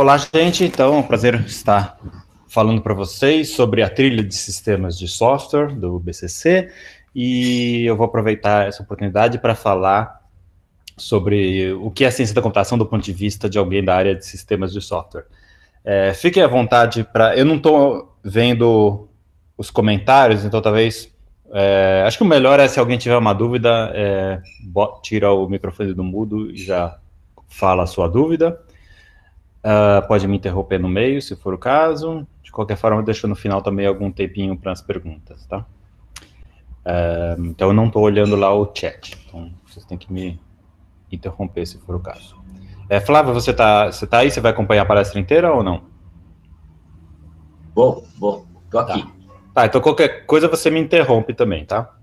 Olá, gente. Então, é um prazer estar falando para vocês sobre a trilha de sistemas de software do BCC e eu vou aproveitar essa oportunidade para falar sobre o que é a ciência da computação do ponto de vista de alguém da área de sistemas de software. É, fiquem à vontade para. Eu não estou vendo os comentários, então talvez. É, acho que o melhor é se alguém tiver uma dúvida, é, tira o microfone do mudo e já fala a sua dúvida. Uh, pode me interromper no meio, se for o caso. De qualquer forma, eu deixo no final também algum tempinho para as perguntas, tá? Uh, então, eu não estou olhando lá o chat. Então, vocês têm que me interromper se for o caso. É, Flávia, você está você tá aí? Você vai acompanhar a palestra inteira ou não? Vou, vou. Estou tá. aqui. Tá. tá, então qualquer coisa você me interrompe também, tá?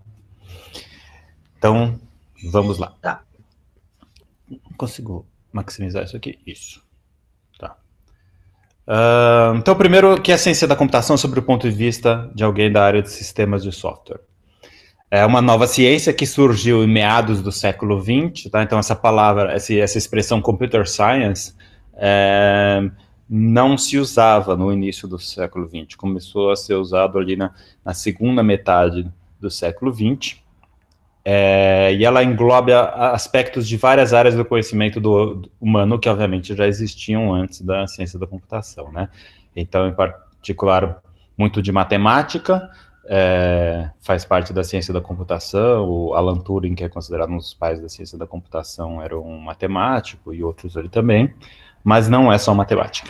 Então, vamos lá. Tá. Consigo maximizar isso aqui? Isso. Ah, então, primeiro, que é a ciência da computação é sobre o ponto de vista de alguém da área de sistemas de software? É uma nova ciência que surgiu em meados do século XX, tá? Então, essa palavra, essa, expressão computer science, é, não se usava no início do século XX. Começou a ser usado ali na, na segunda metade do século XX. É, e ela engloba aspectos de várias áreas do conhecimento do, do humano que, obviamente, já existiam antes da ciência da computação, né? Então, em particular, muito de matemática, é, faz parte da ciência da computação, o Alan Turing, que é considerado um dos pais da ciência da computação, era um matemático, e outros ele também, mas não é só matemática.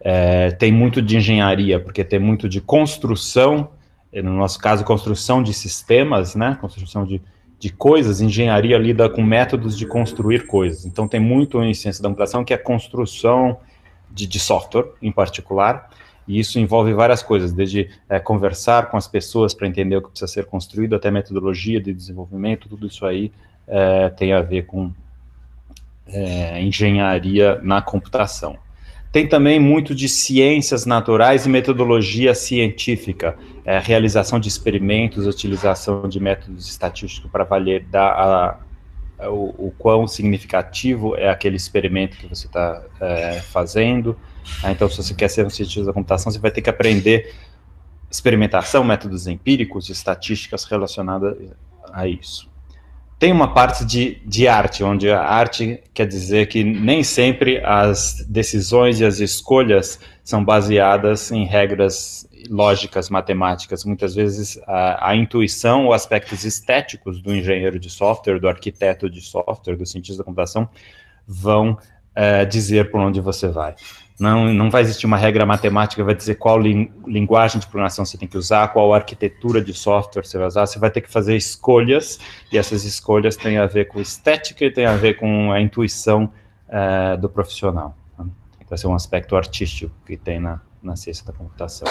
É, tem muito de engenharia, porque tem muito de construção, no nosso caso, construção de sistemas, né, construção de de coisas, engenharia lida com métodos de construir coisas. Então, tem muito em ciência da computação que é construção de, de software, em particular, e isso envolve várias coisas, desde é, conversar com as pessoas para entender o que precisa ser construído, até metodologia de desenvolvimento, tudo isso aí é, tem a ver com é, engenharia na computação. Tem também muito de ciências naturais e metodologia científica é, realização de experimentos, utilização de métodos estatísticos para validar a, a, o, o, quão significativo é aquele experimento que você está é, fazendo. Né? Então, se você quer ser um cientista da computação, você vai ter que aprender experimentação, métodos empíricos, estatísticas relacionadas a isso. Tem uma parte de, de arte, onde a arte quer dizer que nem sempre as decisões e as escolhas são baseadas em regras lógicas matemáticas. Muitas vezes a, a, intuição ou aspectos estéticos do engenheiro de software, do arquiteto de software, do cientista da computação vão é, dizer por onde você vai. Não, não vai existir uma regra matemática que vai dizer qual linguagem de programação você tem que usar, qual arquitetura de software você vai usar. Você vai ter que fazer escolhas, e essas escolhas têm a ver com estética e têm a ver com a intuição é, do profissional. Né? Então, esse é um aspecto artístico que tem na, na ciência da computação.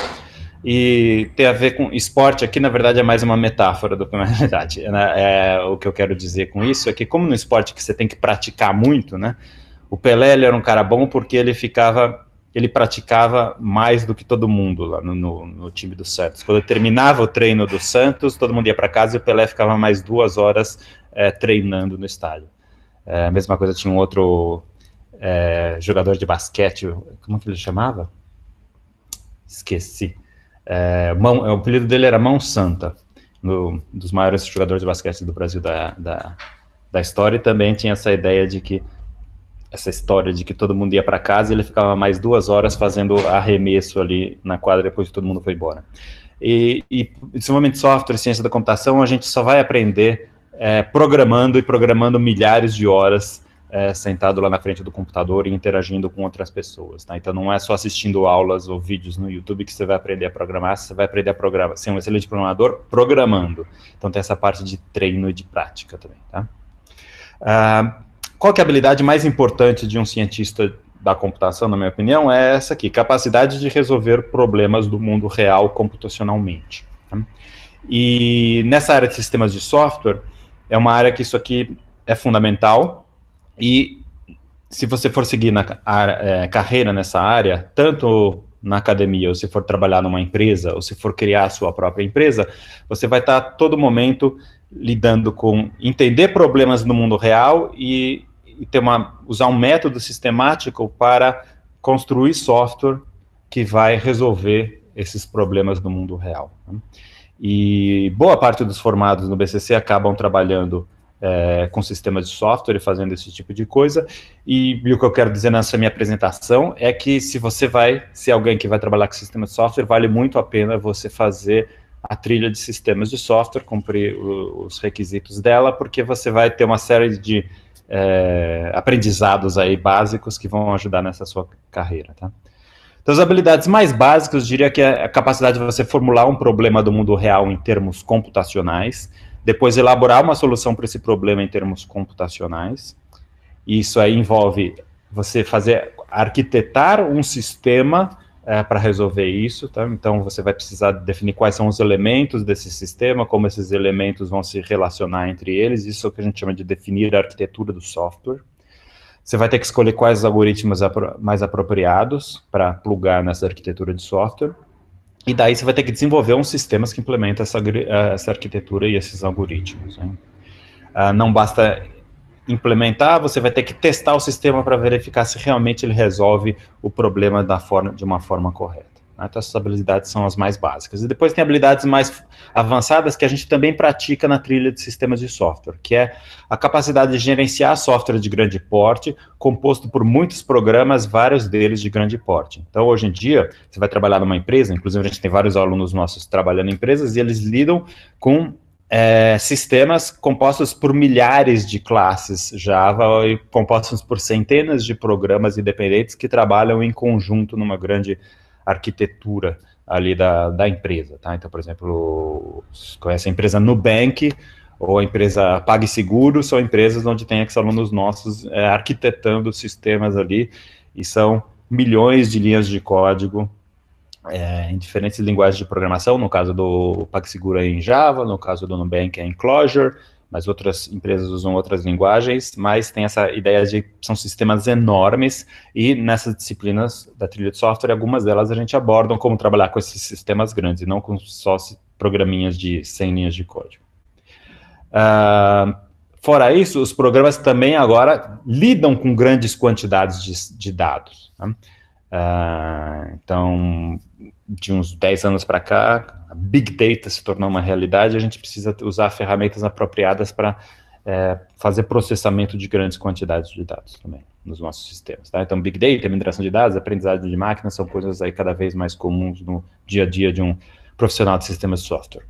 E tem a ver com esporte, aqui na verdade é mais uma metáfora do que uma realidade Né? É, o que eu quero dizer com isso é que, como no esporte que você tem que praticar muito, né? O Pelé era um cara bom porque ele ficava, ele praticava mais do que todo mundo lá no, no, no time do Santos. Quando terminava o treino do Santos, todo mundo ia para casa e o Pelé ficava mais duas horas é, treinando no estádio. É, a mesma coisa tinha um outro é, jogador de basquete, como que ele chamava? Esqueci. É, mão, é, o apelido dele era Mão Santa, no, dos maiores jogadores de basquete do Brasil da, da, da história, e também tinha essa ideia de que essa história de que todo mundo ia para casa e ele ficava mais duas horas fazendo arremesso ali na quadra depois que todo mundo foi embora. E, e momento de software, ciência da computação, a gente só vai aprender é, programando e programando milhares de horas é, sentado lá na frente do computador e interagindo com outras pessoas. Tá? Então não é só assistindo aulas ou vídeos no YouTube que você vai aprender a programar, você vai aprender a programar, ser um excelente programador programando. Então tem essa parte de treino e de prática também. Tá? Ah, qual é a habilidade mais importante de um cientista da computação, na minha opinião, é essa aqui: capacidade de resolver problemas do mundo real computacionalmente. Tá? E nessa área de sistemas de software, é uma área que isso aqui é fundamental, e se você for seguir na é, carreira nessa área, tanto na academia, ou se for trabalhar numa empresa, ou se for criar a sua própria empresa, você vai estar todo momento lidando com entender problemas no mundo real e, e ter uma, usar um método sistemático para construir software que vai resolver esses problemas no mundo real. Né? E boa parte dos formados no BCC acabam trabalhando é, com sistemas de software e fazendo esse tipo de coisa. E, e, o que eu quero dizer nessa minha apresentação é que se você vai, se alguém que vai trabalhar com sistema de software, vale muito a pena você fazer a trilha de sistemas de software, cumprir o, os requisitos dela, porque você vai ter uma série de é, aprendizados aí básicos que vão ajudar nessa sua carreira, tá? Então, as habilidades mais básicas, eu diria que é a capacidade de você formular um problema do mundo real em termos computacionais, depois elaborar uma solução para esse problema em termos computacionais. Isso aí envolve você fazer arquitetar um sistema é, para resolver isso, tá? Então você vai precisar definir quais são os elementos desse sistema, como esses elementos vão se relacionar entre eles. Isso é o que a gente chama de definir a arquitetura do software. Você vai ter que escolher quais algoritmos apro mais apropriados para plugar nessa arquitetura de software. E daí você vai ter que desenvolver uns sistemas que implementam essa, eh, essa arquitetura e esses algoritmos. Né? Ah, não basta implementar, você vai ter que testar o sistema para verificar se realmente ele resolve o problema da forma, de uma forma correta. Né? Então, essas habilidades são as mais básicas. E depois tem habilidades mais avançadas que a gente também pratica na trilha de sistemas de software, que é a capacidade de gerenciar software de grande porte, composto por muitos programas, vários deles de grande porte. Então, hoje em dia, você vai trabalhar numa empresa, inclusive a gente tem vários alunos nossos trabalhando em empresas, e eles lidam com é, sistemas compostos por milhares de classes Java e compostos por centenas de programas independentes que trabalham em conjunto numa grande empresa arquitetura ali da, da empresa, tá? Então, por exemplo, conhece a empresa Nubank ou a empresa PagSeguro, são empresas onde tem ex-alunos nossos é, arquitetando sistemas ali e são milhões de linhas de código é, em diferentes linguagens de programação, no caso do PagSeguro é em Java, no caso do Nubank é em Clojure, mas outras empresas usam outras linguagens, mas tem essa ideia de que são sistemas enormes e nessas disciplinas da trilha de software, algumas delas a gente aborda como trabalhar com esses sistemas grandes e não com só programinhas de 100 linhas de código. Uh, fora isso, os programas também agora lidam com grandes quantidades de, de dados. Né? Uh, então, de uns 10 anos para cá, Big Data se tornou uma realidade, a gente precisa usar ferramentas apropriadas para é, fazer processamento de grandes quantidades de dados também nos nossos sistemas. Tá? Então, Big Data, mineração de dados, aprendizado de máquinas são coisas aí cada vez mais comuns no dia a dia de um profissional de sistemas de software.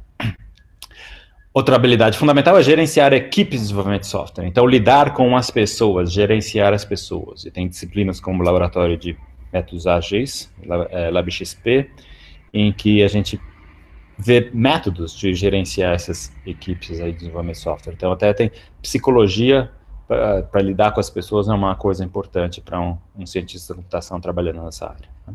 Outra habilidade fundamental é gerenciar equipes de desenvolvimento de software. Então, lidar com as pessoas, gerenciar as pessoas. E tem disciplinas como laboratório de métodos ágeis, LabXP, é, em que a gente ver métodos de gerenciar essas equipes aí de desenvolvimento de software. Então, até tem psicologia para lidar com as pessoas é uma coisa importante para um, um, cientista da computação trabalhando nessa área. Né?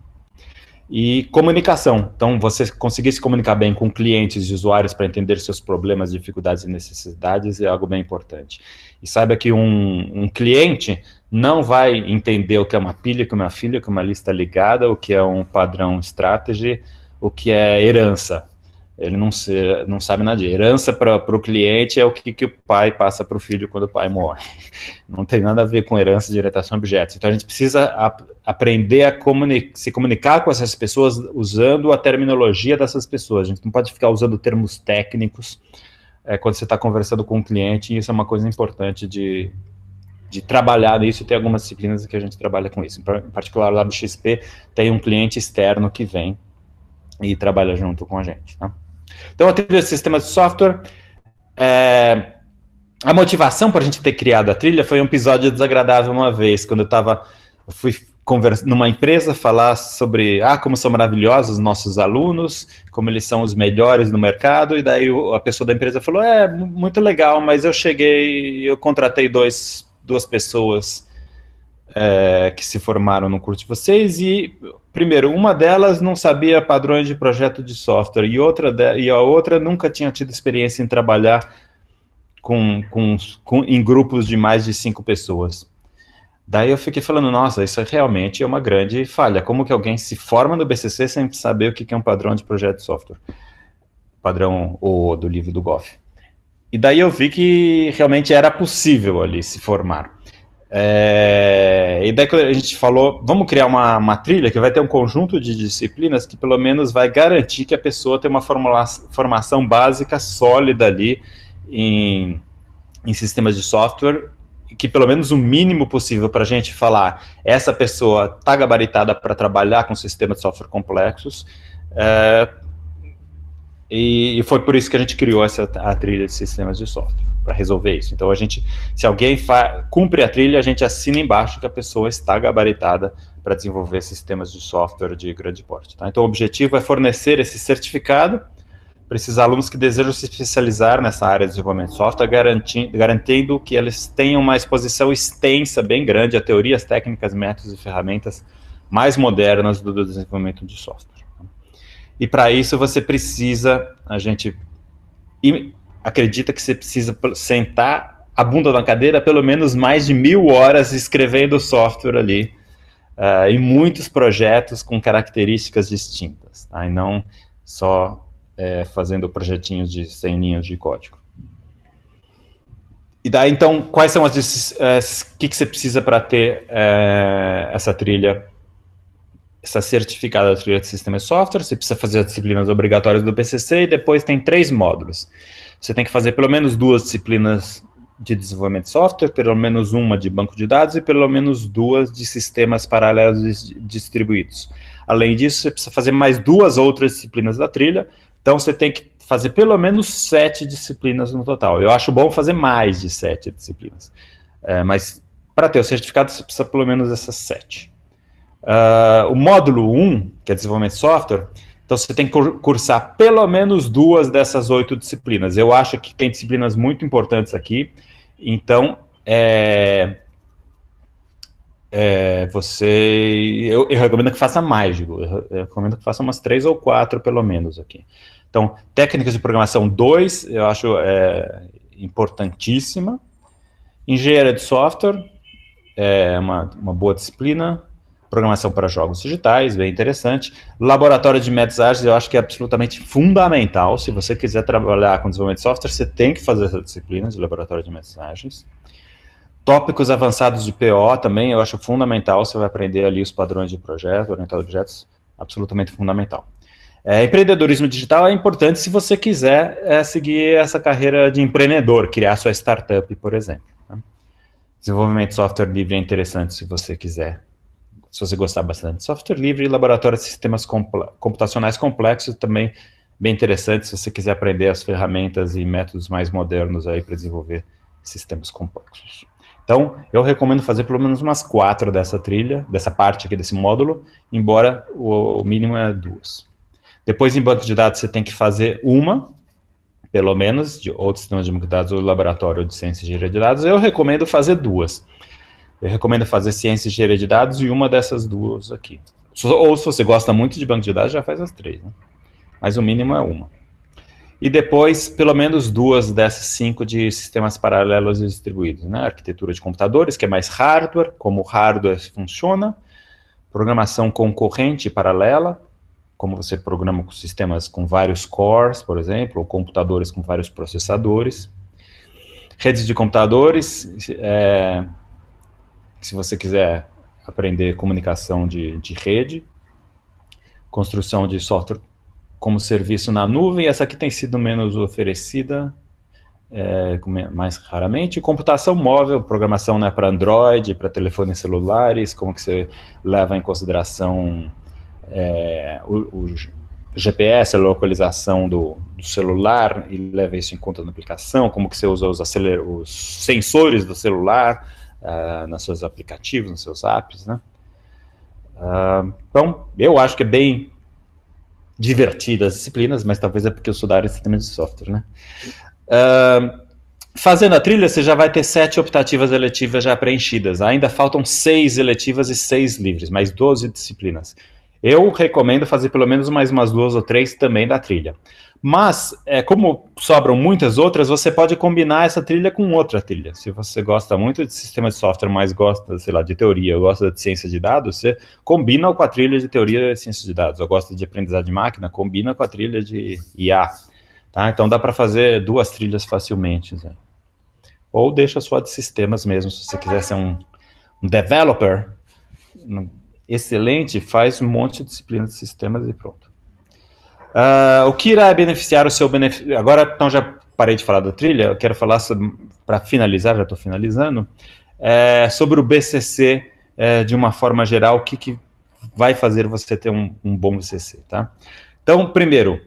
E comunicação. Então, você conseguir se comunicar bem com clientes e usuários para entender seus problemas, dificuldades e necessidades é algo bem importante. E saiba que um, um cliente não vai entender o que é uma pilha, o que é uma filha, o que é uma lista ligada, o que é um padrão strategy, o que é herança ele não, se, não sabe nada de herança para o cliente é o que, que o pai passa para o filho quando o pai morre. Não tem nada a ver com herança de diretação a objetos. Então a gente precisa aprender a comuni se comunicar com essas pessoas usando a terminologia dessas pessoas. A gente não pode ficar usando termos técnicos é, quando você está conversando com o um cliente, e isso é uma coisa importante de, de trabalhar nisso, tem algumas disciplinas que a gente trabalha com isso. Em particular, lá do XP, tem um cliente externo que vem e trabalha junto com a gente. Né? Então, a trilha de sistemas de software. É, a motivação para a gente ter criado a trilha foi um episódio desagradável uma vez, quando eu estava. Fui conversa, numa empresa falar sobre ah, como são maravilhosos os nossos alunos, como eles são os melhores no mercado, e daí a pessoa da empresa falou: É, muito legal, mas eu cheguei, eu contratei dois, duas pessoas é, que se formaram no curso de vocês e primeiro uma delas não sabia padrões de projeto de software e outra de, e a outra nunca tinha tido experiência em trabalhar com, com, com, em grupos de mais de cinco pessoas. Daí eu fiquei falando, nossa, isso realmente é uma grande falha. Como que alguém se forma no BCC sem saber o que é um padrão de projeto de software? Padrão ou do livro do Goff. E daí eu vi que realmente era possível ali se formar. É, e daí a gente falou, vamos criar uma, uma trilha que vai ter um conjunto de disciplinas que pelo menos vai garantir que a pessoa tem uma formula, formação básica sólida ali em, em sistemas de software, que pelo menos o mínimo possível para a gente falar, essa pessoa está gabaritada para trabalhar com sistemas de software complexos, é, e, e foi por isso que a gente criou essa a trilha de sistemas de software para resolver isso. Então a gente, se alguém cumpre a trilha, a gente assina embaixo que a pessoa está gabaritada para desenvolver sistemas de software de grande porte. Tá? Então o objetivo é fornecer esse certificado para esses alunos que desejam se especializar nessa área de desenvolvimento de software, garantindo, que eles tenham uma exposição extensa, bem grande, a teorias, técnicas, métodos e ferramentas mais modernas do desenvolvimento de software. E para isso você precisa, a gente acredita que você precisa sentar a bunda na cadeira pelo menos mais de mil horas escrevendo software ali, uh, ah, em muitos projetos com características distintas, tá? e não só é, fazendo projetinhos de 100 linhas de código. E daí, então, quais são as... O uh, eh, que, que você precisa para ter uh, essa trilha essa certificada de trilha de sistema e software, você precisa fazer as disciplinas obrigatórias do PCC e depois tem três módulos. Você tem que fazer pelo menos duas disciplinas de desenvolvimento de software, pelo menos uma de banco de dados e pelo menos duas de sistemas paralelos distribuídos. Além disso, você precisa fazer mais duas outras disciplinas da trilha, então você tem que fazer pelo menos sete disciplinas no total. Eu acho bom fazer mais de sete disciplinas, é, mas para ter o certificado você precisa pelo menos essas sete. Uh, o módulo 1, que é desenvolvimento de software, então você tem que cursar pelo menos duas dessas oito disciplinas. Eu acho que tem disciplinas muito importantes aqui, então é, é, você. Eu, eu, recomendo que faça mais, digo. Eu, recomendo que faça umas três ou quatro, pelo menos, aqui. Então, técnicas de programação 2, eu acho é, importantíssima. Engenharia de software, é uma, uma boa disciplina programação para jogos digitais, bem interessante. Laboratório de mensagens ágeis, eu acho que é absolutamente fundamental. Se você quiser trabalhar com desenvolvimento de software, você tem que fazer essa disciplina de laboratório de mensagens. ágeis. Tópicos avançados de PO também, eu acho fundamental. Você vai aprender ali os padrões de projeto, a objetos, absolutamente fundamental. É, empreendedorismo digital é importante se você quiser é, seguir essa carreira de empreendedor, criar sua startup, por exemplo. Né? Desenvolvimento de software livre é interessante se você quiser se você gostar bastante. Software livre e laboratório de sistemas compl computacionais complexos também bem interessante se você quiser aprender as ferramentas e métodos mais modernos aí para desenvolver sistemas complexos. Então, eu recomendo fazer pelo menos umas quatro dessa trilha, dessa parte aqui desse módulo, embora o, o mínimo é duas. Depois, em banco de dados, você tem que fazer uma, pelo menos, de outros sistema de banco de dados, ou laboratório de ciência e engenharia de dados. Eu recomendo fazer duas. Eu recomendo fazer ciência e engenharia de dados e uma dessas duas aqui. Ou se você gosta muito de banco de dados, já faz as três, né? Mas o mínimo é uma. E depois, pelo menos duas dessas cinco de sistemas paralelos e distribuídos, né? Arquitetura de computadores, que é mais hardware, como o hardware funciona, programação concorrente e paralela, como você programa com sistemas com vários cores, por exemplo, ou computadores com vários processadores. Redes de computadores, é, se você quiser aprender comunicação de, de rede, construção de software como serviço na nuvem, essa aqui tem sido menos oferecida, é, mais raramente. Computação móvel, programação né, para Android, para telefones celulares, como que você leva em consideração é, o, o, GPS, a localização do, do, celular e leva isso em conta na aplicação, como que você usa os, os sensores do celular, uh, nos seus aplicativos, nos seus apps, né? Uh, então, eu acho que é bem divertida as disciplinas, mas talvez é porque eu sou da área de de software, né? Uh, fazendo a trilha, você já vai ter sete optativas eletivas já preenchidas. Ainda faltam seis eletivas e seis livres, mais 12 disciplinas. Eu recomendo fazer pelo menos mais umas duas ou três também da trilha. Mas, é, como sobram muitas outras, você pode combinar essa trilha com outra trilha. Se você gosta muito de sistema de software, mas gosta, sei lá, de teoria, ou gosta de ciência de dados, você combina com a trilha de teoria e ciência de dados. Ou gosta de aprendizado de máquina, combina com a trilha de IA. Tá? Então dá para fazer duas trilhas facilmente. Né? Ou deixa só de sistemas mesmo, se você quiser ser um, um developer, excelente, faz um monte de disciplinas de sistemas e pronto. Uh, o que irá é beneficiar o seu benefício? Agora, então, já parei de falar da trilha, eu quero falar para finalizar, já estou finalizando, é, sobre o BCC é, de uma forma geral, o que, que vai fazer você ter um, um bom BCC, tá? Então, primeiro,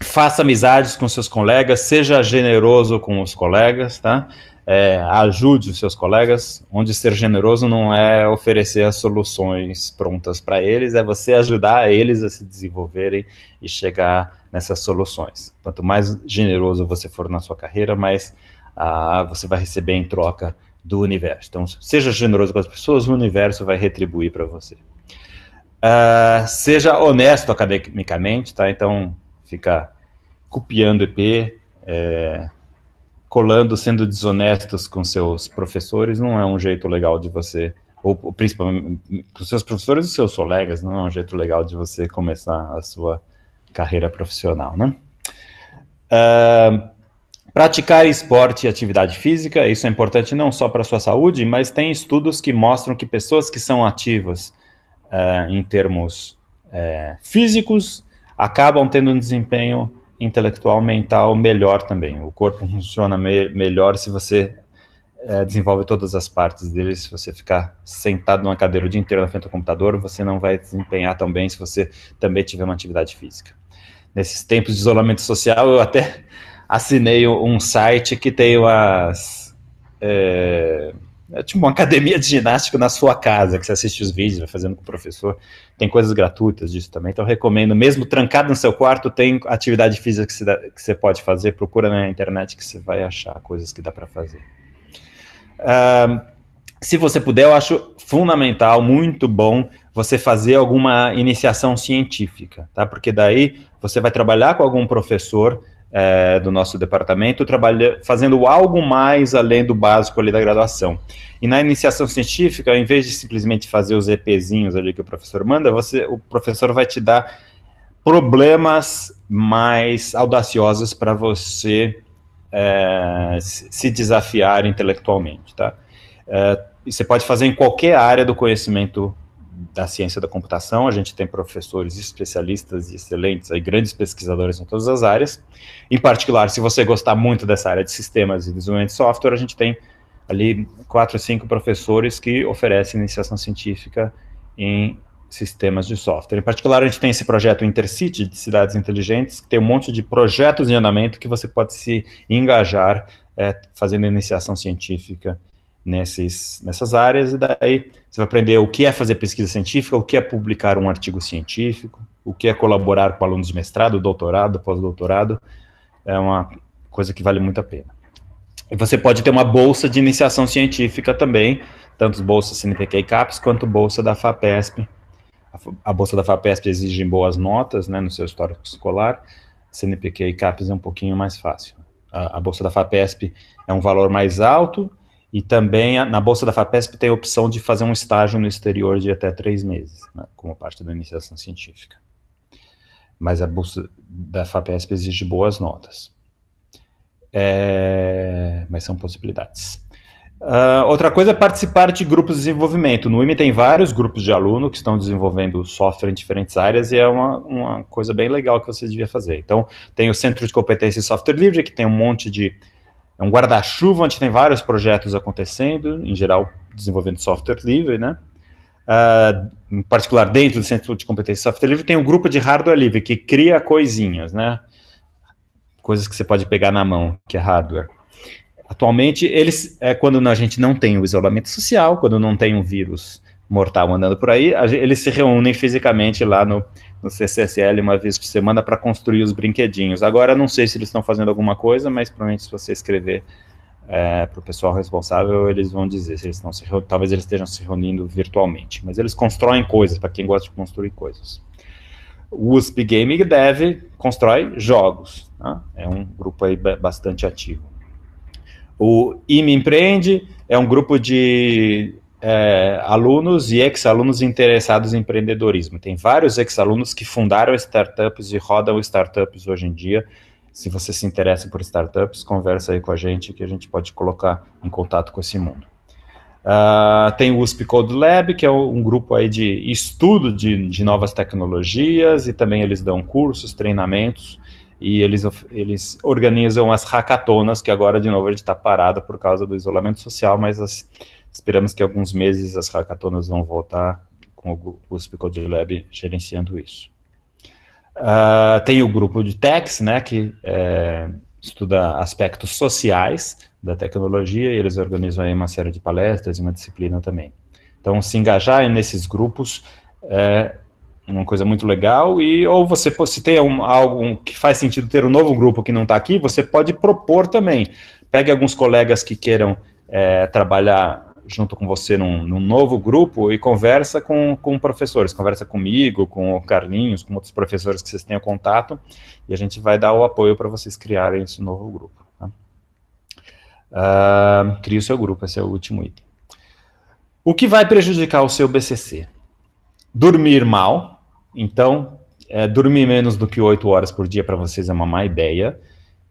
faça amizades com seus colegas, seja generoso com os colegas, tá? é, ajude os seus colegas, onde ser generoso não é oferecer as soluções prontas para eles, é você ajudar eles a se desenvolverem e chegar nessas soluções. Quanto mais generoso você for na sua carreira, mais ah, você vai receber em troca do universo. Então, seja generoso com as pessoas, o universo vai retribuir para você. Uh, seja honesto academicamente, tá? Então, fica copiando IP, é, colando, sendo desonestos com seus professores, não é um jeito legal de você, ou, principalmente com seus professores e seus colegas, não é um jeito legal de você começar a sua carreira profissional, né? Uh, praticar esporte e atividade física, isso é importante não só para a sua saúde, mas tem estudos que mostram que pessoas que são ativas uh, em termos uh, físicos acabam tendo um desempenho intelectual, mental melhor também. O corpo funciona me melhor se você é, desenvolve todas as partes dele. Se você ficar sentado numa cadeira o dia inteiro na frente do computador, você não vai desempenhar tão bem se você também tiver uma atividade física. Nesses tempos de isolamento social, eu até assinei um site que tem as. É, é tipo uma academia de ginástica na sua casa, que você assiste os vídeos, vai fazendo com o professor. Tem coisas gratuitas disso também, então recomendo. Mesmo trancado no seu quarto, tem atividade física que você, dá, que você pode fazer. Procura na internet que você vai achar coisas que dá para fazer. Uh, se você puder, eu acho fundamental, muito bom, você fazer alguma iniciação científica, tá? Porque daí você vai trabalhar com algum professor é, do nosso departamento, fazendo algo mais além do básico ali da graduação. E na iniciação científica, ao invés de simplesmente fazer os EPzinhos ali que o professor manda, você, o professor vai te dar problemas mais audaciosos para você é, se desafiar intelectualmente, tá? É, você pode fazer em qualquer área do conhecimento da ciência da computação, a gente tem professores especialistas e excelentes, aí, grandes pesquisadores em todas as áreas. Em particular, se você gostar muito dessa área de sistemas e desenvolvimento de software, a gente tem ali quatro ou cinco professores que oferecem iniciação científica em sistemas de software. Em particular, a gente tem esse projeto Intercity de cidades inteligentes, que tem um monte de projetos em andamento que você pode se engajar é, fazendo iniciação científica nesses, né, nessas áreas, e daí você vai aprender o que é fazer pesquisa científica, o que é publicar um artigo científico, o que é colaborar com alunos de mestrado, doutorado, pós-doutorado, é uma coisa que vale muito a pena. E você pode ter uma bolsa de iniciação científica também, tanto bolsa CNPq e CAPES, quanto bolsa da FAPESP. A, bolsa da FAPESP exige boas notas, né, no seu histórico escolar, CNPq e CAPES é um pouquinho mais fácil. a, a bolsa da FAPESP é um valor mais alto, e também na Bolsa da FAPESP tem a opção de fazer um estágio no exterior de até três meses, né, como parte da iniciação científica. Mas a Bolsa da FAPESP exige boas notas. É, mas são possibilidades. Uh, outra coisa é participar de grupos de desenvolvimento. No IME tem vários grupos de aluno que estão desenvolvendo software em diferentes áreas e é uma, uma coisa bem legal que você devia fazer. Então, tem o Centro de Competência em Software Livre, que tem um monte de é um guarda-chuva onde tem vários projetos acontecendo, em geral desenvolvendo software livre, né? Uh, em particular, dentro do Centro de Competência de Software Livre, tem um grupo de hardware livre que cria coisinhas, né? Coisas que você pode pegar na mão, que é hardware. Atualmente, eles, é quando a gente não tem o isolamento social, quando não tem o vírus mortal andando por aí, eles se reúnem fisicamente lá no, no CCSL uma vez por semana para construir os brinquedinhos. Agora, não sei se eles estão fazendo alguma coisa, mas provavelmente se você escrever é, para o pessoal responsável, eles vão dizer se eles estão se talvez eles estejam se reunindo virtualmente, mas eles constroem coisas, para quem gosta de construir coisas. O USP Gaming Dev constrói jogos, né? é um grupo aí bastante ativo. O IME Empreende é um grupo de é, alunos e ex-alunos interessados em empreendedorismo. Tem vários ex-alunos que fundaram startups e rodam startups hoje em dia. Se você se interessa por startups, conversa aí com a gente que a gente pode colocar em contato com esse mundo. Uh, tem o USP Code Lab, que é um grupo aí de estudo de, de novas tecnologias, e também eles dão cursos, treinamentos, e eles, eles organizam as hackatonas, que agora, de novo, a gente está parado por causa do isolamento social, mas as, Esperamos que alguns meses as hackatonas vão voltar com o USP Code Lab gerenciando isso. Uh, tem o grupo de techs, né, que é, estuda aspectos sociais da tecnologia, e eles organizam aí uma série de palestras e uma disciplina também. Então, se engajar nesses grupos é uma coisa muito legal, e ou você, se tem um, algo que faz sentido ter um novo grupo que não está aqui, você pode propor também. Pegue alguns colegas que queiram é, trabalhar junto com você num, num, novo grupo e conversa com, com professores, conversa comigo, com o Carlinhos, com outros professores que vocês tenham contato, e a gente vai dar o apoio para vocês criarem esse novo grupo. Tá? Uh, crie o seu grupo, esse é o último item. O que vai prejudicar o seu BCC? Dormir mal, então, é, dormir menos do que 8 horas por dia para vocês é uma má ideia,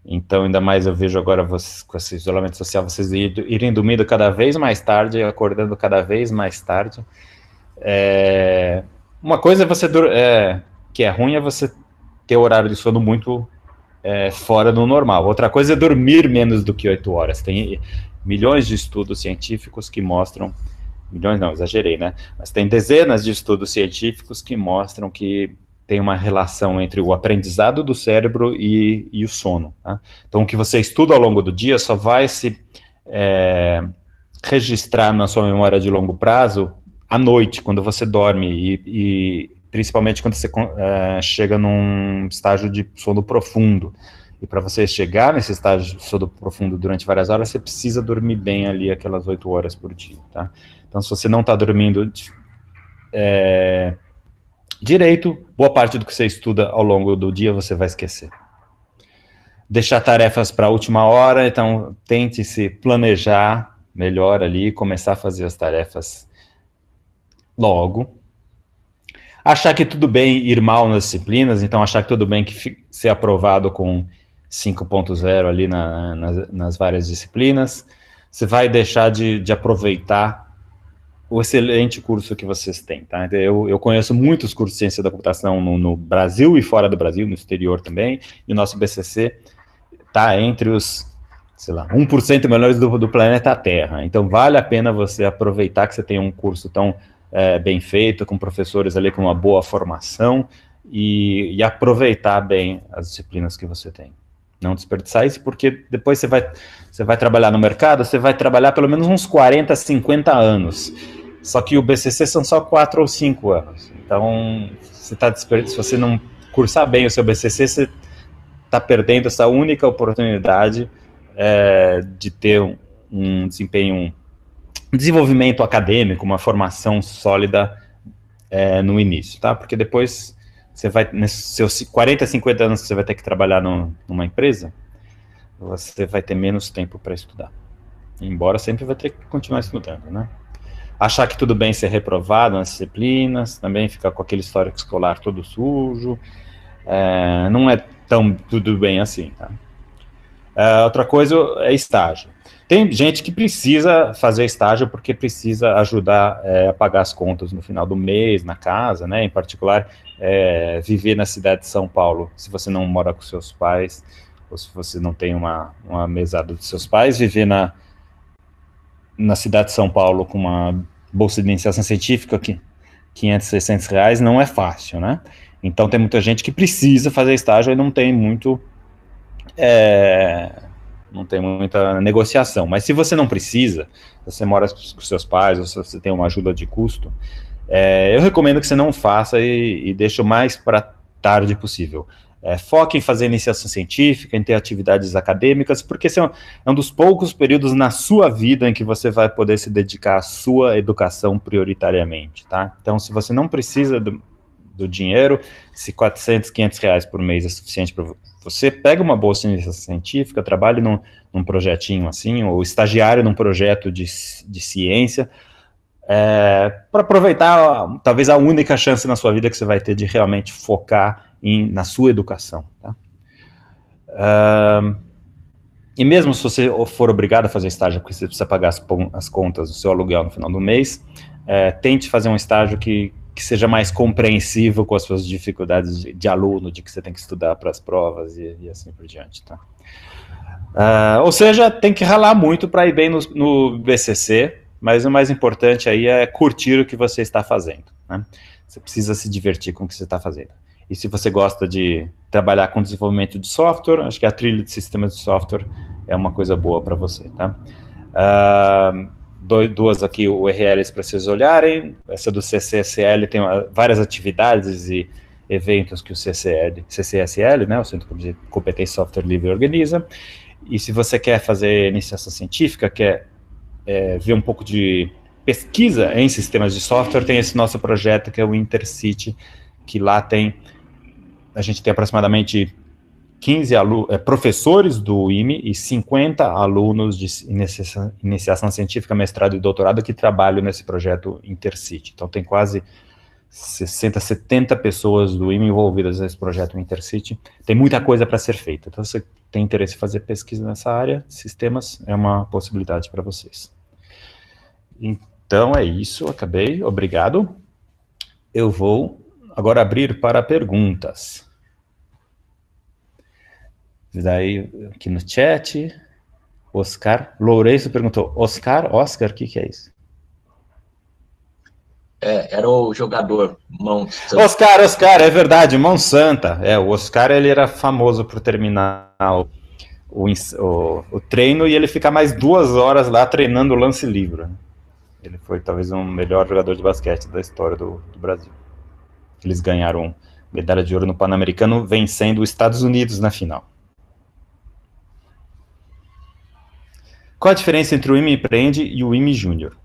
então, ainda mais eu vejo agora vocês, com esse isolamento social, vocês irem dormindo cada vez mais tarde, acordando cada vez mais tarde. É... Uma coisa é você é... que é ruim é você ter horário de sono muito é, fora do normal. Outra coisa é dormir menos do que oito horas. Tem milhões de estudos científicos que mostram milhões não, exagerei, né? Mas tem dezenas de estudos científicos que mostram que tem uma relação entre o aprendizado do cérebro e, e o sono. Tá? Então, o que você estuda ao longo do dia só vai se é, registrar na sua memória de longo prazo à noite, quando você dorme, e, e principalmente quando você é, chega num estágio de sono profundo. E para você chegar nesse estágio de sono profundo durante várias horas, você precisa dormir bem ali aquelas oito horas por dia. Tá? Então, se você não está dormindo. É, Direito, boa parte do que você estuda ao longo do dia você vai esquecer. Deixar tarefas para a última hora, então tente se planejar melhor ali, começar a fazer as tarefas logo. Achar que tudo bem ir mal nas disciplinas, então achar que tudo bem que ser aprovado com 5.0 ali na, nas, nas várias disciplinas. Você vai deixar de, de aproveitar o excelente curso que vocês têm, tá? Então, eu, eu conheço muitos cursos de ciência da computação no, no, Brasil e fora do Brasil, no exterior também, e o nosso BCC está entre os, sei lá, 1% melhores do, do planeta Terra. Então, vale a pena você aproveitar que você tem um curso tão é, bem feito, com professores ali com uma boa formação, e, e aproveitar bem as disciplinas que você tem não desperdiçar isso, porque depois você vai, você vai trabalhar no mercado, você vai trabalhar pelo menos uns 40, 50 anos. Só que o BCC são só quatro ou cinco anos. Então, você tá se você não cursar bem o seu BCC, você está perdendo essa única oportunidade é, de ter um, um desempenho, um desenvolvimento acadêmico, uma formação sólida é, no início, tá? Porque depois você vai, nesses seus 40, 50 anos que você vai ter que trabalhar no, numa empresa, você vai ter menos tempo para estudar. Embora sempre vai ter que continuar estudando, né? achar que tudo bem ser reprovado nas disciplinas, também ficar com aquele histórico escolar todo sujo, é, não é tão tudo bem assim, tá? É, outra coisa é estágio. Tem gente que precisa fazer estágio porque precisa ajudar é, a pagar as contas no final do mês, na casa, né? Em particular, é, viver na cidade de São Paulo, se você não mora com seus pais, ou se você não tem uma, uma mesada dos seus pais, viver na, na cidade de São Paulo com uma bolsa de iniciação científica que 500, 600 reais não é fácil, né? Então tem muita gente que precisa fazer estágio e não tem muito é, não tem muita negociação. Mas se você não precisa, você mora com seus pais, ou se você tem uma ajuda de custo, é, eu recomendo que você não faça e, e deixe o mais para tarde possível. É, foque em fazer iniciação científica, em ter atividades acadêmicas, porque esse é um, é um dos poucos períodos na sua vida em que você vai poder se dedicar à sua educação prioritariamente, tá? Então, se você não precisa do, do dinheiro, se 400, 500 reais por mês é suficiente para você, pega uma bolsa de iniciação científica, trabalhe num, num, projetinho assim, ou estagiário num projeto de, de ciência, é, para aproveitar talvez a única chance na sua vida que você vai ter de realmente focar em, na sua educação. Tá? Uh, e mesmo se você for obrigado a fazer estágio, porque você precisa pagar as, as contas do seu aluguel no final do mês, é, tente fazer um estágio que, que seja mais compreensível com as suas dificuldades de, de aluno, de que você tem que estudar para as provas e, e, assim por diante, tá? Uh, ou seja, tem que ralar muito para ir bem no, no, BCC, mas o mais importante aí é curtir o que você está fazendo, né? Você precisa se divertir com o que você está fazendo. E se você gosta de trabalhar com desenvolvimento de software, acho que a trilha de sistemas de software é uma coisa boa para você, tá? Uh, duas aqui URLs para vocês olharem. Essa do CCSL tem várias atividades e eventos que o CCL, CCSL, né, o Centro de Competência Software Livre organiza. E se você quer fazer iniciação científica, quer é, ver um pouco de pesquisa em sistemas de software, tem esse nosso projeto que é o Intercity, que lá tem a gente tem aproximadamente 15 é, professores do IME e 50 alunos de iniciação, iniciação, científica, mestrado e doutorado que trabalham nesse projeto Intercity. Então, tem quase 60, 70 pessoas do IME envolvidas nesse projeto Intercity. Tem muita coisa para ser feita. Então, se tem interesse em fazer pesquisa nessa área, sistemas é uma possibilidade para vocês. Então, é isso. Acabei. Obrigado. Eu vou agora abrir para perguntas. Daí, aqui no chat, Oscar Lourenço perguntou, Oscar, Oscar, o que, que é isso? É, era o jogador Mão Santa. Oscar, Oscar, é verdade, Mão Santa. É, o Oscar ele era famoso por terminar o, o, o treino e ele ficar mais duas horas lá treinando o lance livre. Ele foi talvez o um melhor jogador de basquete da história do, do Brasil que eles ganharam medalha de ouro no Pan-Americano, vencendo os Estados Unidos na final. Qual a diferença entre o IME Empreende e o IME Júnior?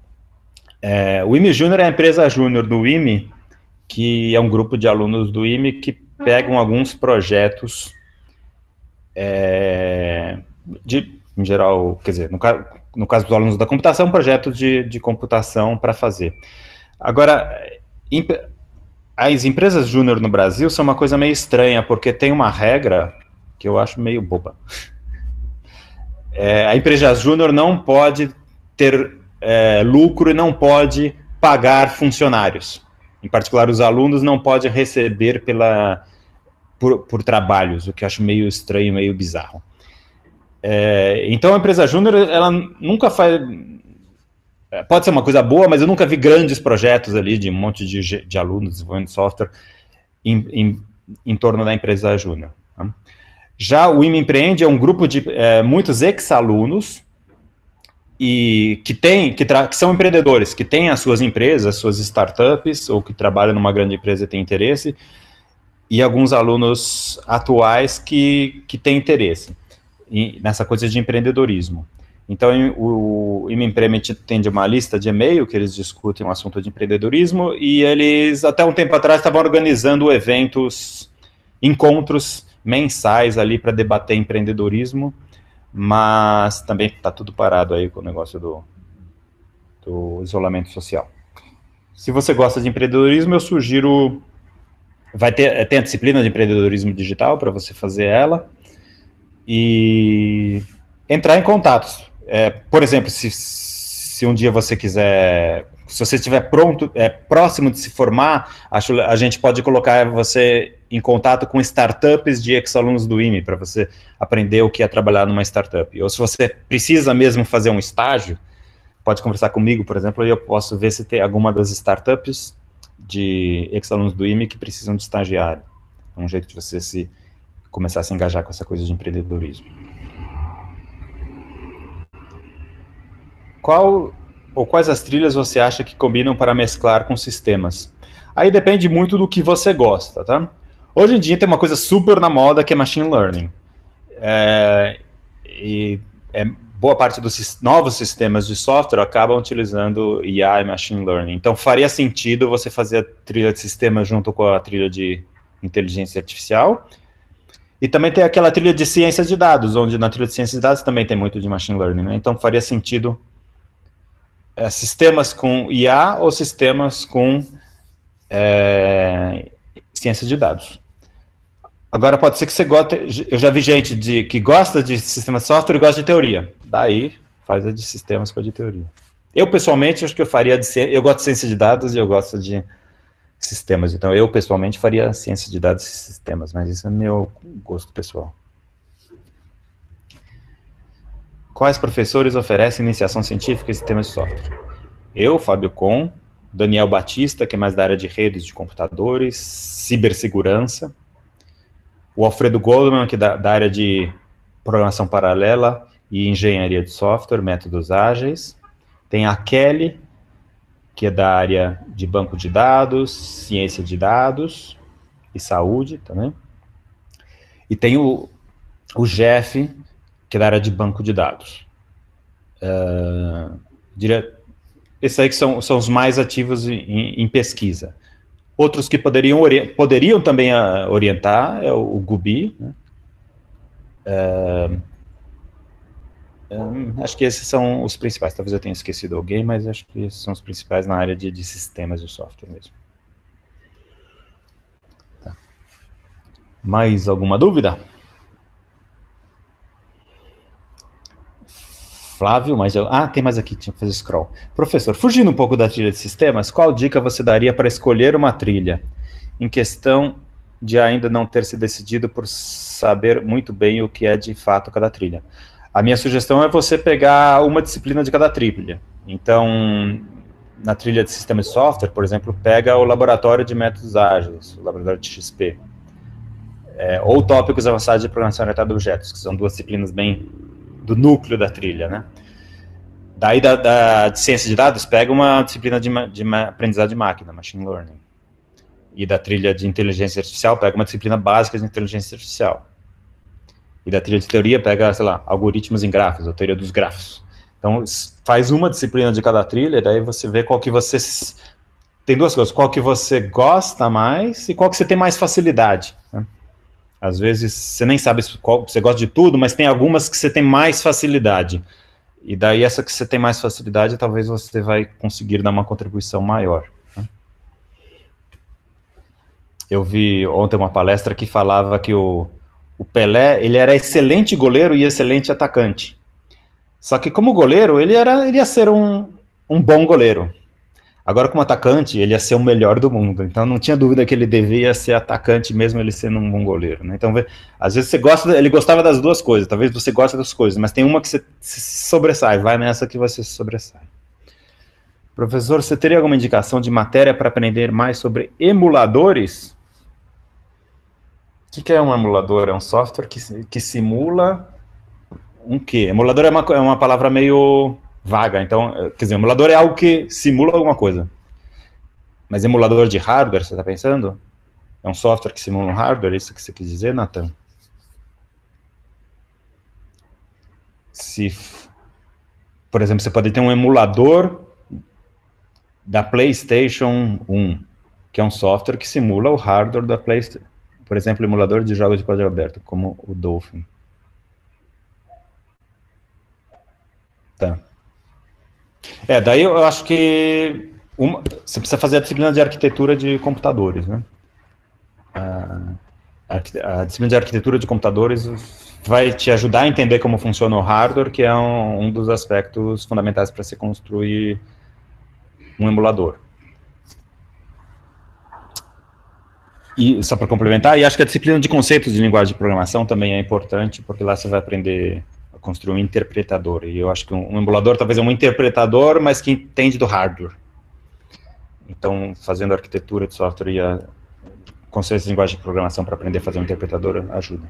É, o IME Júnior é a empresa júnior do IME, que é um grupo de alunos do IME que pegam alguns projetos é, de, em geral, quer dizer, no, no, caso dos alunos da computação, projetos de, de computação para fazer. Agora, as empresas júnior no Brasil são uma coisa meio estranha, porque tem uma regra que eu acho meio boba. É, a empresa júnior não pode ter é, lucro e não pode pagar funcionários. Em particular, os alunos não podem receber pela, por, por trabalhos, o que eu acho meio estranho, meio bizarro. É, então, a empresa júnior, ela nunca faz, é, pode ser uma coisa boa, mas eu nunca vi grandes projetos ali de um monte de, de alunos desenvolvendo software em, em, em torno da empresa Júnior. Né? Tá? Já o IME Empreende é um grupo de é, muitos ex-alunos e que tem, que, que, são empreendedores, que têm as suas empresas, suas startups, ou que trabalham numa grande empresa e têm interesse, e alguns alunos atuais que, que têm interesse nessa coisa de empreendedorismo. Então, o Impremit tem uma lista de e-mail que eles discutem um assunto de empreendedorismo e eles, até um tempo atrás, estavam organizando eventos, encontros mensais ali para debater empreendedorismo, mas também está tudo parado aí com o negócio do, do isolamento social. Se você gosta de empreendedorismo, eu sugiro. Vai ter, tem a disciplina de empreendedorismo digital para você fazer ela. E entrar em contatos é, por exemplo, se, se um dia você quiser, se você estiver pronto, é, próximo de se formar, acho, a gente pode colocar você em contato com startups de ex-alunos do IME, para você aprender o que é trabalhar numa startup. Ou se você precisa mesmo fazer um estágio, pode conversar comigo, por exemplo, e eu posso ver se tem alguma das startups de ex-alunos do IME que precisam de estagiário. É um jeito de você se começar a se engajar com essa coisa de empreendedorismo. Qual ou quais as trilhas você acha que combinam para mesclar com sistemas? Aí depende muito do que você gosta, tá? Hoje em dia tem uma coisa super na moda que é machine learning. É, e é, boa parte dos novos sistemas de software acabam utilizando IA e machine learning. Então faria sentido você fazer a trilha de sistema junto com a trilha de inteligência artificial. E também tem aquela trilha de ciência de dados, onde na trilha de ciência de dados também tem muito de machine learning, né? Então faria sentido é, sistemas com IA ou sistemas com é, ciência de dados. Agora, pode ser que você goste. Eu já vi gente de, que gosta de sistema de software e gosta de teoria. Daí, faz a de sistemas com a de teoria. Eu, pessoalmente, acho que eu faria de. Eu gosto de ciência de dados e eu gosto de sistemas. Então, eu, pessoalmente, faria ciência de dados e sistemas, mas isso é meu gosto pessoal. Quais professores oferecem iniciação científica em sistemas de software? Eu, Fábio Com, Daniel Batista, que é mais da área de redes de computadores, cibersegurança, o Alfredo Goldman, que é da, da área de programação paralela e engenharia de software, métodos ágeis, tem a Kelly, que é da área de banco de dados, ciência de dados e saúde também. E tem o, o Jeff, que é da área de banco de dados. Uh, esses aí que são, são os mais ativos em, em pesquisa. Outros que poderiam, poderiam também uh, orientar é o, o Gubi. Né? Uh, é, um, é, acho que esses são os principais. Talvez eu tenha esquecido alguém, mas acho que esses são os principais na área de, de sistemas de software mesmo. Tá. Mais alguma dúvida? Flávio, mas eu. Ah, tem mais aqui, tinha que fazer scroll. Professor, fugindo um pouco da trilha de sistemas, qual dica você daria para escolher uma trilha? Em questão de ainda não ter se decidido por saber muito bem o que é de fato cada trilha. A minha sugestão é você pegar uma disciplina de cada trilha. Então, na trilha de sistema de software, por exemplo, pega o laboratório de métodos ágeis, o laboratório de XP. É, ou tópicos avançados de programação orientada a objetos, que são duas disciplinas bem do núcleo da trilha, né? Daí da, da de ciência de dados pega uma disciplina de, de aprendizado de máquina, machine learning, e da trilha de inteligência artificial pega uma disciplina básica de inteligência artificial, e da trilha de teoria pega, sei lá, algoritmos em grafos, ou teoria dos grafos. Então faz uma disciplina de cada trilha, daí você vê qual que você tem duas coisas, qual que você gosta mais e qual que você tem mais facilidade. Né? Às vezes você nem sabe qual, você gosta de tudo, mas tem algumas que você tem mais facilidade. E daí essa que você tem mais facilidade, talvez você vai conseguir dar uma contribuição maior. Né? Eu vi ontem uma palestra que falava que o, o Pelé, ele era excelente goleiro e excelente atacante. Só que como goleiro, ele era ele ia ser um, um bom goleiro. Agora, como atacante, ele ia ser o melhor do mundo. Então, não tinha dúvida que ele devia ser atacante, mesmo ele sendo um bom goleiro. Né? Então, às vezes você gosta, ele gostava das duas coisas. Talvez você goste das coisas, mas tem uma que você se sobressai. Vai nessa que você se sobressai. Professor, você teria alguma indicação de matéria para aprender mais sobre emuladores? O que, é um emulador? É um software que, que simula um quê? Emulador é uma, é uma palavra meio vaga. Então, eh, quer dizer, um emulador é algo que simula alguma coisa. Mas emulador de hardware, você está pensando? É um software que simula um hardware? É isso que você quis dizer, Nathan? Se, por exemplo, você pode ter um emulador da PlayStation 1, que é um software que simula o hardware da PlayStation. Por exemplo, emulador de jogos de código aberto, como o Dolphin. Tá. É, daí eu acho que uma, você precisa fazer a disciplina de arquitetura de computadores, né? A, a, a, disciplina de arquitetura de computadores vai te ajudar a entender como funciona o hardware, que é um, um dos aspectos fundamentais para se construir um emulador. E, só para complementar, e acho que a disciplina de conceitos de linguagem de programação também é importante, porque lá você vai aprender construir um interpretador. E eu acho que um, um emulador talvez é um interpretador, mas que entende do hardware. Então, fazendo arquitetura de software e a, conceitos de linguagem de programação para aprender a fazer um interpretador ajuda.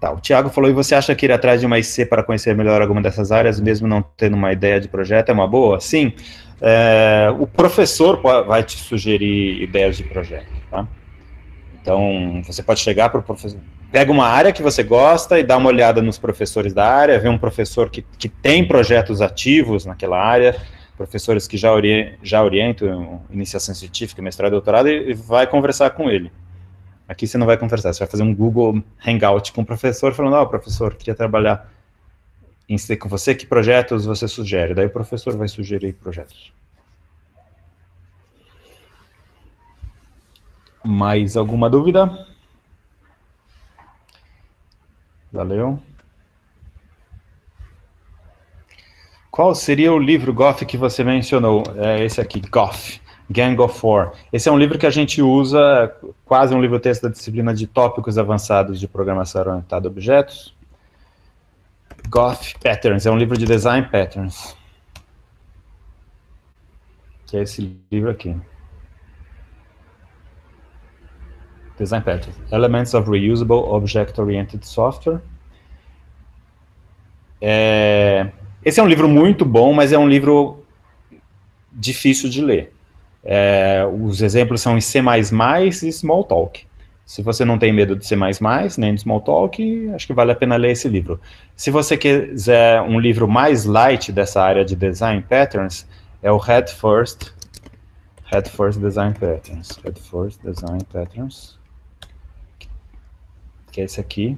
Tá, o Tiago falou, e você acha que ir atrás de uma IC para conhecer melhor alguma dessas áreas, mesmo não tendo uma ideia de projeto, é uma boa? Sim, é, o professor vai te sugerir ideias de projeto, tá? Então, você pode chegar para o professor, pega uma área que você gosta e dá uma olhada nos professores da área, vê um professor que, que tem projetos ativos naquela área, professores que já, ori já orientam iniciação científica, mestrado, doutorado, e, e vai conversar com ele. Aqui você não vai conversar, você vai fazer um Google Hangout com o professor, falando, ó, oh, professor, queria trabalhar em, com você, que projetos você sugere? Daí o professor vai sugerir projetos. Mais alguma dúvida? Valeu. Qual seria o livro Goff que você mencionou? É esse aqui, Goff, Gang of Four. Esse é um livro que a gente usa, quase um livro-texto da disciplina de tópicos avançados de programação orientada a objetos. Goff Patterns, é um livro de design patterns. Que é esse livro aqui. design patterns, elements of reusable object-oriented software. É, esse é um livro muito bom, mas é um livro difícil de ler. É, os exemplos são em C++ e Smalltalk. Se você não tem medo de C++, nem de Smalltalk, acho que vale a pena ler esse livro. Se você quiser um livro mais light dessa área de Design Patterns, é o Head First, Head First Design Patterns. Head First Design Patterns que é esse aqui.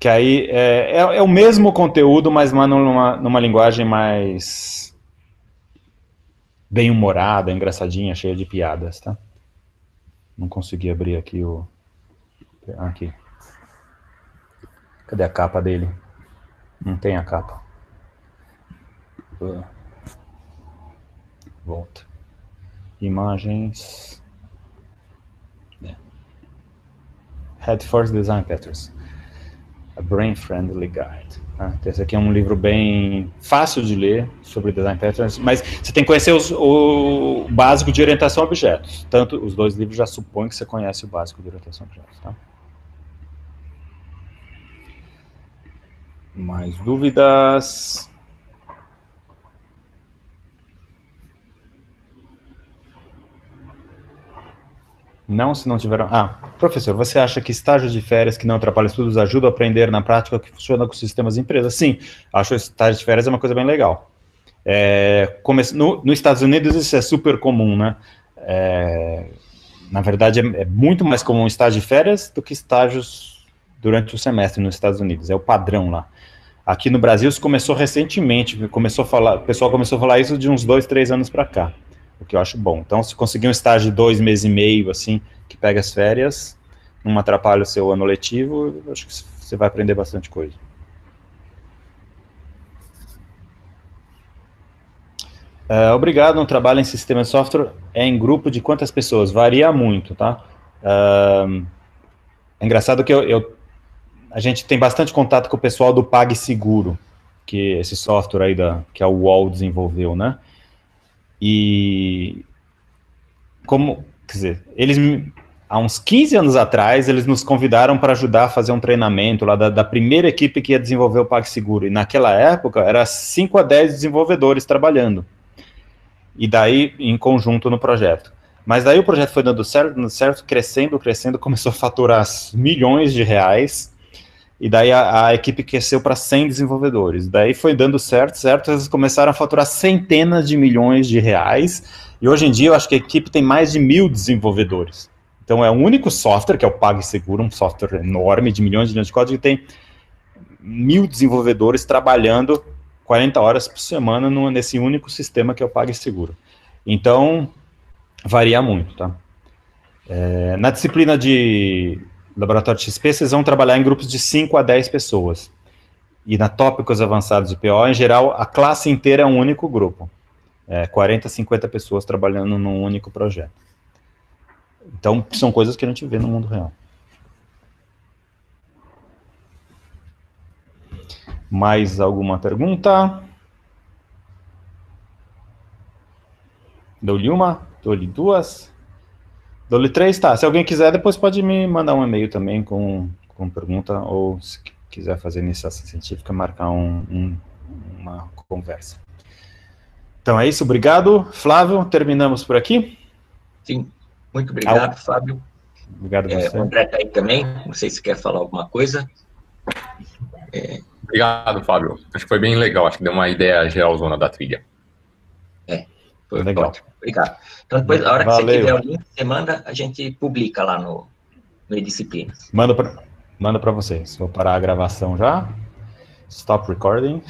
Que aí é, é, é o mesmo conteúdo, mas numa, numa linguagem mais bem-humorada, engraçadinha, cheia de piadas, tá? Não consegui abrir aqui o... Aqui. Cadê a capa dele? Não tem a capa. Volta. Imagens. Head First Design Patterns, A Brain Friendly Guide. Tá? Então, esse aqui é um livro bem fácil de ler sobre design patterns, mas você tem que conhecer os, o básico de orientação a objetos. Tanto os dois livros já supõem que você conhece o básico de orientação a objetos. Tá? Mais dúvidas? Não, se não tiveram. Ah, professor, você acha que estágios de férias que não atrapalham estudos ajudam a aprender na prática o que funciona com sistemas de empresas? Sim, acho que estágio de férias é uma coisa bem legal. É, come... no, nos Estados Unidos isso é super comum, né? É, na verdade, é, é muito mais comum estágio de férias do que estágios durante o semestre nos Estados Unidos. É o padrão lá. Aqui no Brasil isso começou recentemente, começou a falar, o pessoal começou a falar isso de uns dois, três anos para cá o que eu acho bom. Então, se conseguir um estágio de dois meses e meio, assim, que pega as férias, não atrapalha o seu ano letivo, eu acho que você vai aprender bastante coisa. Uh, obrigado, não trabalho em sistema de software, é em grupo de quantas pessoas? Varia muito, tá? Uh, é engraçado que eu, eu, a gente tem bastante contato com o pessoal do PagSeguro, que esse software aí da, que a UOL desenvolveu, né? E como, quer dizer, eles há uns 15 anos atrás, eles nos convidaram para ajudar a fazer um treinamento lá da, da, primeira equipe que ia desenvolver o PagSeguro. E naquela época, era 5 a 10 desenvolvedores trabalhando. E daí, em conjunto no projeto. Mas daí o projeto foi dando certo, dando certo, crescendo, crescendo, começou a faturar milhões de reais. E daí a, a equipe cresceu para 100 desenvolvedores. Daí foi dando certo, certo. Eles começaram a faturar centenas de milhões de reais. E hoje em dia eu acho que a equipe tem mais de mil desenvolvedores. Então é o único software, que é o PagSeguro, um software enorme de milhões de linhas de código, que tem mil desenvolvedores trabalhando 40 horas por semana no, nesse único sistema que é o PagSeguro. Então, varia muito, tá? É, na disciplina de Laboratório XP, vocês vão trabalhar em grupos de 5 a 10 pessoas. E na tópicos avançados de PO, em geral, a classe inteira é um único grupo. É, 40, 50 pessoas trabalhando num único projeto. Então, são coisas que a gente vê no mundo real. Mais alguma pergunta? Dou-lhe uma, dou-lhe duas. Dole 3, tá. Se alguém quiser, depois pode me mandar um e-mail também com, com pergunta, ou se quiser fazer iniciação científica, marcar um, um, uma conversa. Então é isso, obrigado. Flávio, terminamos por aqui. Sim, muito obrigado, Al... Obrigado é, você. André está aí também, não sei se quer falar alguma coisa. É... Obrigado, Fábio. Acho que foi bem legal, acho que deu uma ideia geral zona da trilha. Foi Legal. Obrigado. Então, depois, a hora Valeu. que você tiver o link, você manda, a gente publica lá no, no Disciplinas. Manda para manda vocês. Vou parar a gravação já. Stop recording.